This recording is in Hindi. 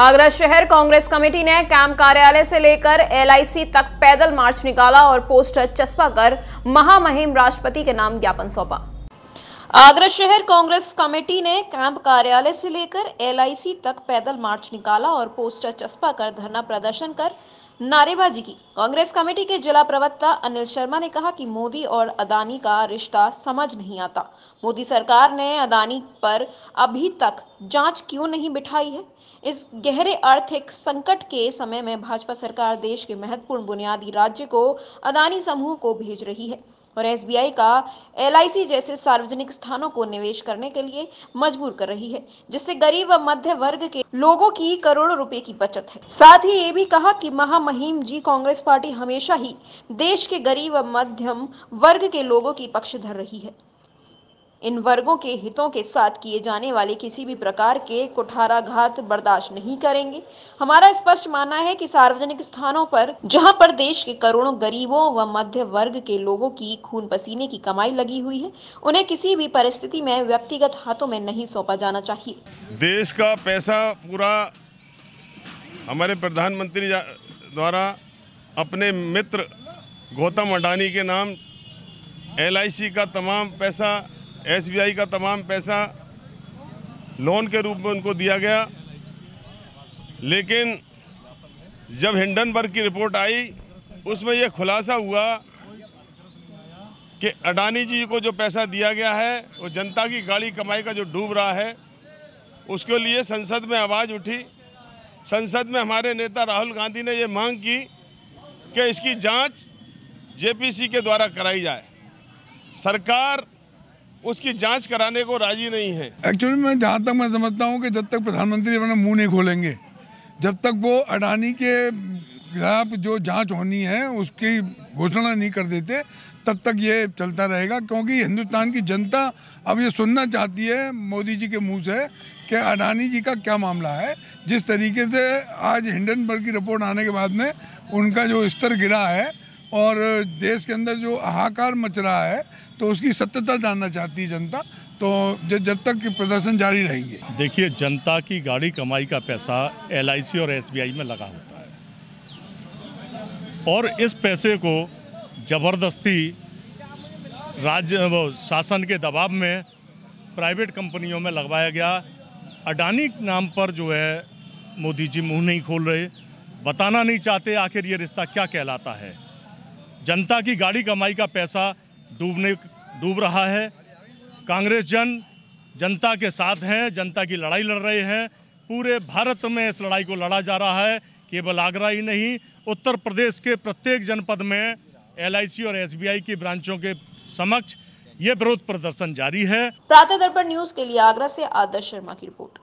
आगरा शहर कांग्रेस कमेटी ने कैंप कार्यालय से लेकर एलआईसी तक पैदल मार्च निकाला और पोस्टर चस्पा कर महामहिम राष्ट्रपति के नाम ज्ञापन सौंपा आगरा शहर कांग्रेस कमेटी ने कैंप कार्यालय से लेकर एलआईसी तक पैदल मार्च निकाला और पोस्टर चस्पा कर धरना प्रदर्शन कर नारेबाजी की कांग्रेस कमेटी के जिला प्रवक्ता अनिल शर्मा ने कहा कि मोदी और अदानी का रिश्ता समझ नहीं आता मोदी सरकार ने अदानी पर अभी तक जांच क्यों नहीं बिठाई है इस गहरे आर्थिक संकट के समय में भाजपा सरकार देश के महत्वपूर्ण बुनियादी राज्य को अदानी समूह को भेज रही है और एसबीआई का एलआईसी जैसे सार्वजनिक स्थानों को निवेश करने के लिए मजबूर कर रही है जिससे गरीब व मध्य वर्ग के लोगों की करोड़ों रुपए की बचत है साथ ही ये भी कहा कि महा महीम जी कांग्रेस पार्टी हमेशा ही देश के गरीब व मध्यम वर्ग के लोगों की पक्ष धर रही है इन वर्गों के हितों के साथ किए जाने वाले किसी भी प्रकार के कुठाराघात बर्दाश्त नहीं करेंगे हमारा स्पष्ट मानना है कि सार्वजनिक स्थानों पर जहां पर देश के करोड़ों गरीबों व मध्य वर्ग के लोगों की खून पसीने की कमाई लगी हुई है उन्हें किसी भी परिस्थिति में व्यक्तिगत हाथों में नहीं सौंपा जाना चाहिए देश का पैसा पूरा हमारे प्रधानमंत्री द्वारा अपने मित्र गौतम अडानी के नाम एलआईसी का तमाम पैसा एसबीआई का तमाम पैसा लोन के रूप में उनको दिया गया लेकिन जब हिंडनबर्ग की रिपोर्ट आई उसमें यह खुलासा हुआ कि अडानी जी को जो पैसा दिया गया है वो जनता की गाड़ी कमाई का जो डूब रहा है उसके लिए संसद में आवाज़ उठी संसद में हमारे नेता राहुल गांधी ने ये मांग की कि इसकी जांच जेपीसी के द्वारा कराई जाए सरकार उसकी जांच कराने को राजी नहीं है एक्चुअली मैं जहाँ तक मैं समझता हूँ कि जब तक प्रधानमंत्री अपना मुंह नहीं खोलेंगे जब तक वो अडानी के खिलाफ जो जांच होनी है उसकी घोषणा नहीं कर देते तब तक ये चलता रहेगा क्योंकि हिंदुस्तान की जनता अब ये सुनना चाहती है मोदी जी के मुंह से कि अडानी जी का क्या मामला है जिस तरीके से आज हिंडनबर्ग की रिपोर्ट आने के बाद में उनका जो स्तर गिरा है और देश के अंदर जो हाहाकार मच रहा है तो उसकी सत्यता जानना चाहती है जनता तो जब तक प्रदर्शन जारी रहेंगे देखिए जनता की गाड़ी कमाई का पैसा एल और एस में लगा होता है और इस पैसे को ज़बरदस्ती राज्य शासन के दबाव में प्राइवेट कंपनियों में लगवाया गया अडानी नाम पर जो है मोदी जी मुंह नहीं खोल रहे बताना नहीं चाहते आखिर ये रिश्ता क्या कहलाता है जनता की गाड़ी कमाई का पैसा डूबने डूब रहा है कांग्रेस जन जनता के साथ हैं जनता की लड़ाई लड़ रहे हैं पूरे भारत में इस लड़ाई को लड़ा जा रहा है केवल आगरा ही नहीं उत्तर प्रदेश के प्रत्येक जनपद में एल और एस की ब्रांचों के समक्ष ये विरोध प्रदर्शन जारी है प्रातः दर्पण न्यूज के लिए आगरा से आदर्श शर्मा की रिपोर्ट